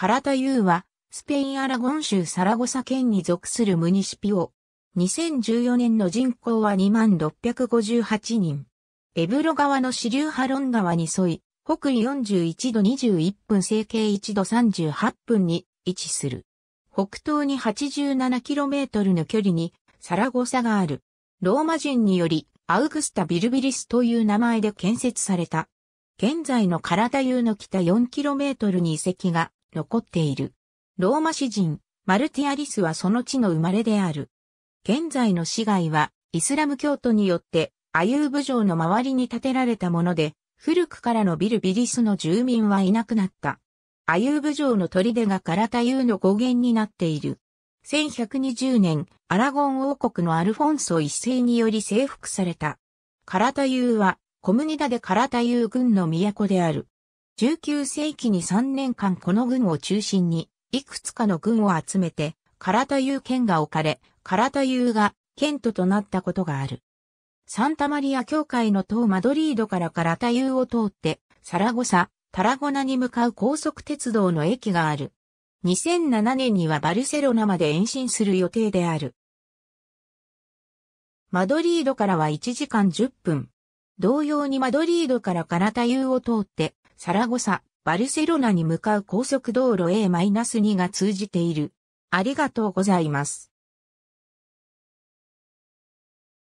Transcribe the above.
カラタユーは、スペイン・アラゴン州サラゴサ県に属するムニシピオ。2014年の人口は2658人。エブロ川の支流ハロン川に沿い、北緯41度21分西経1度38分に位置する。北東に 87km の距離にサラゴサがある。ローマ人によりアウグスタ・ビルビリスという名前で建設された。現在のカラタユーの北 4km に遺跡が残っている。ローマ詩人、マルティアリスはその地の生まれである。現在の市街は、イスラム教徒によって、アユーブ城の周りに建てられたもので、古くからのビルビリスの住民はいなくなった。アユーブ城の砦がカラタユーの語源になっている。1120年、アラゴン王国のアルフォンソ一世により征服された。カラタユーは、コムニダでカラタユー軍の都である。19世紀に3年間この軍を中心に、いくつかの軍を集めて、カラタユー県が置かれ、カラタユーが県都となったことがある。サンタマリア教会の塔マドリードからカラタユーを通って、サラゴサ、タラゴナに向かう高速鉄道の駅がある。2007年にはバルセロナまで延伸する予定である。マドリードからは1時間10分。同様にマドリードからカラタユーを通って、サラゴサ、バルセロナに向かう高速道路 A-2 が通じている。ありがとうございます。